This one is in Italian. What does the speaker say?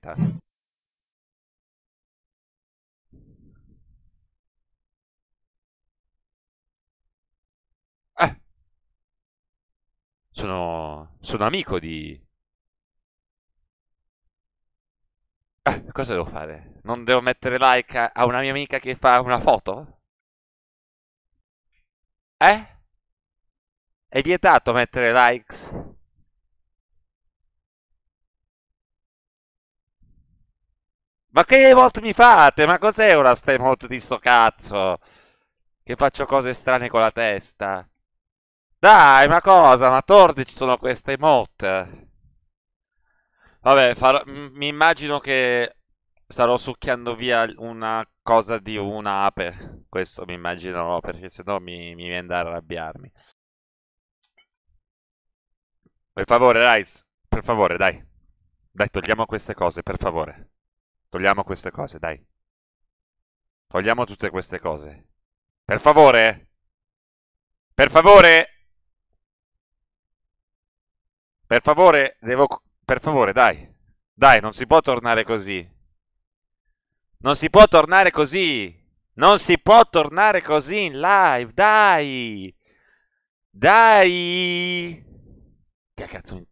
pianeta eh, sono, sono amico di eh, cosa devo fare? non devo mettere like a una mia amica che fa una foto? eh? è vietato mettere likes? Ma che emote mi fate? Ma cos'è una sta emote di sto cazzo? Che faccio cose strane con la testa. Dai, ma cosa? Ma tordi ci sono queste emote. Vabbè, farò... mi immagino che starò succhiando via una cosa di un'ape. Questo mi immagino, perché sennò no mi, mi viene da arrabbiarmi. Per favore, Rice, per favore, dai. Dai, togliamo queste cose, per favore. Togliamo queste cose, dai. Togliamo tutte queste cose. Per favore! Per favore! Per favore, devo... Per favore, dai. Dai, non si può tornare così. Non si può tornare così. Non si può tornare così in live, dai. Dai. Che cazzo